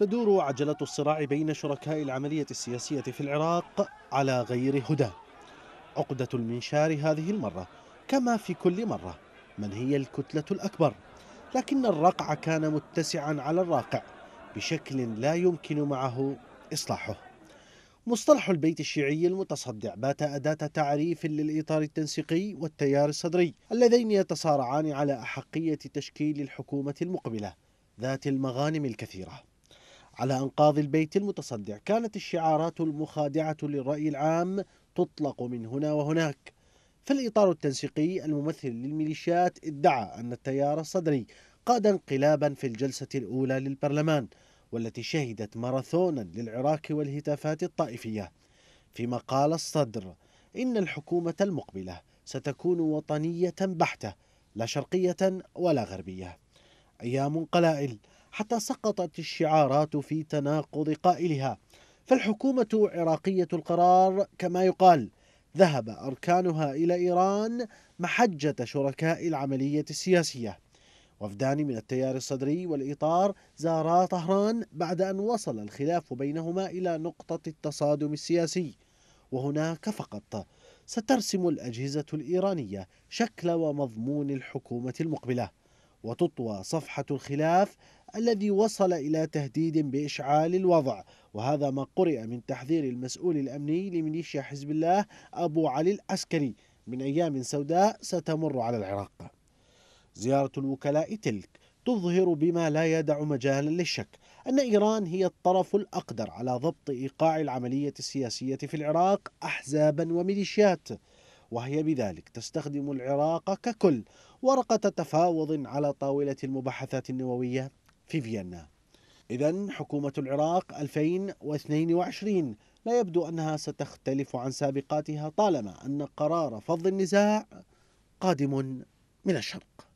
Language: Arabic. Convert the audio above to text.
تدور عجلة الصراع بين شركاء العملية السياسية في العراق على غير هدى عقدة المنشار هذه المرة كما في كل مرة من هي الكتلة الأكبر لكن الرقع كان متسعا على الراقع بشكل لا يمكن معه إصلاحه مصطلح البيت الشيعي المتصدع بات أداة تعريف للإطار التنسيقي والتيار الصدري اللذين يتصارعان على أحقية تشكيل الحكومة المقبلة ذات المغانم الكثيره على أنقاض البيت المتصدع كانت الشعارات المخادعة للرأي العام تطلق من هنا وهناك فالإطار التنسيقي الممثل للميليشيات ادعى أن التيار الصدري قاد انقلابا في الجلسة الأولى للبرلمان والتي شهدت ماراثونا للعراق والهتافات الطائفية فيما قال الصدر إن الحكومة المقبلة ستكون وطنية بحتة لا شرقية ولا غربية أيام قلائل حتى سقطت الشعارات في تناقض قائلها فالحكومة عراقية القرار كما يقال ذهب أركانها إلى إيران محجة شركاء العملية السياسية وفدان من التيار الصدري والإطار زارا طهران بعد أن وصل الخلاف بينهما إلى نقطة التصادم السياسي وهناك فقط سترسم الأجهزة الإيرانية شكل ومضمون الحكومة المقبلة وتطوى صفحة الخلاف الذي وصل إلى تهديد بإشعال الوضع وهذا ما قرئ من تحذير المسؤول الأمني لميليشيا حزب الله أبو علي العسكري من أيام سوداء ستمر على العراق زيارة الوكلاء تلك تظهر بما لا يدع مجالا للشك أن إيران هي الطرف الأقدر على ضبط إيقاع العملية السياسية في العراق أحزابا وميليشيات وهي بذلك تستخدم العراق ككل ورقة تفاوض على طاولة المباحثات النووية في فيينا إذا حكومة العراق 2022 لا يبدو أنها ستختلف عن سابقاتها طالما أن قرار فض النزاع قادم من الشرق